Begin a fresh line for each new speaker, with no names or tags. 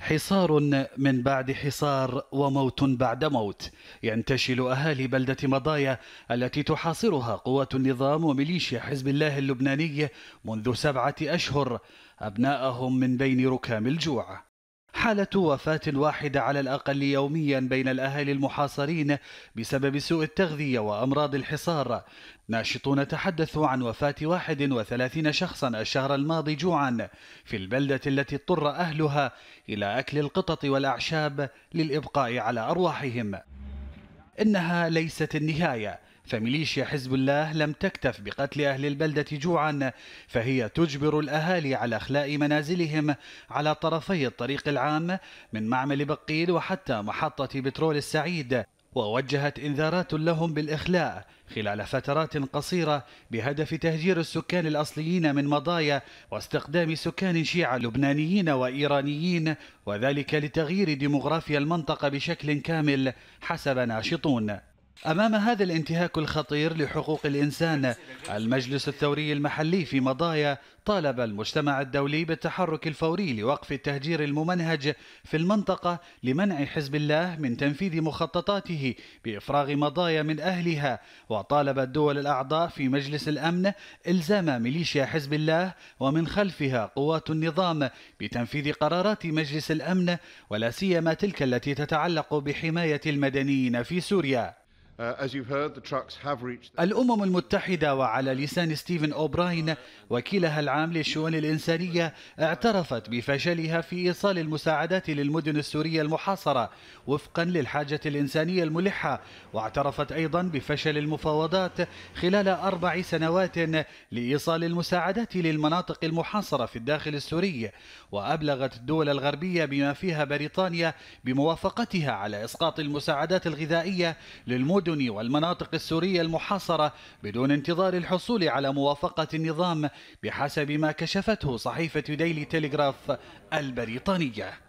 حصار من بعد حصار وموت بعد موت ينتشل أهالي بلدة مضايا التي تحاصرها قوات النظام وميليشيا حزب الله اللبناني منذ سبعة أشهر أبناءهم من بين ركام الجوع حالة وفاة واحدة على الأقل يوميا بين الأهالي المحاصرين بسبب سوء التغذية وأمراض الحصار ناشطون تحدثوا عن وفاة 31 شخصا الشهر الماضي جوعا في البلدة التي اضطر أهلها إلى أكل القطط والأعشاب للإبقاء على أرواحهم إنها ليست النهاية فميليشيا حزب الله لم تكتف بقتل أهل البلدة جوعا فهي تجبر الأهالي على إخلاء منازلهم على طرفي الطريق العام من معمل بقيل وحتى محطة بترول السعيد ووجهت إنذارات لهم بالإخلاء خلال فترات قصيرة بهدف تهجير السكان الأصليين من مضايا واستخدام سكان شيعة لبنانيين وإيرانيين وذلك لتغيير ديموغرافيا المنطقة بشكل كامل حسب ناشطون أمام هذا الانتهاك الخطير لحقوق الإنسان المجلس الثوري المحلي في مضايا طالب المجتمع الدولي بالتحرك الفوري لوقف التهجير الممنهج في المنطقة لمنع حزب الله من تنفيذ مخططاته بإفراغ مضايا من أهلها وطالب الدول الأعضاء في مجلس الأمن إلزام ميليشيا حزب الله ومن خلفها قوات النظام بتنفيذ قرارات مجلس الأمن ولا سيما تلك التي تتعلق بحماية المدنيين في سوريا Uh, الأمم المتحدة وعلى لسان ستيفن أوبراين وكيلها العام للشؤون الإنسانية اعترفت بفشلها في إيصال المساعدات للمدن السورية المحاصرة وفقا للحاجة الإنسانية الملحة واعترفت أيضا بفشل المفاوضات خلال أربع سنوات لإيصال المساعدات للمناطق المحاصرة في الداخل السوري وأبلغت الدول الغربية بما فيها بريطانيا بموافقتها على إسقاط المساعدات الغذائية للمدن الأردن والمناطق السورية المحاصرة بدون انتظار الحصول على موافقة النظام بحسب ما كشفته صحيفة ديلي تيليغراف البريطانية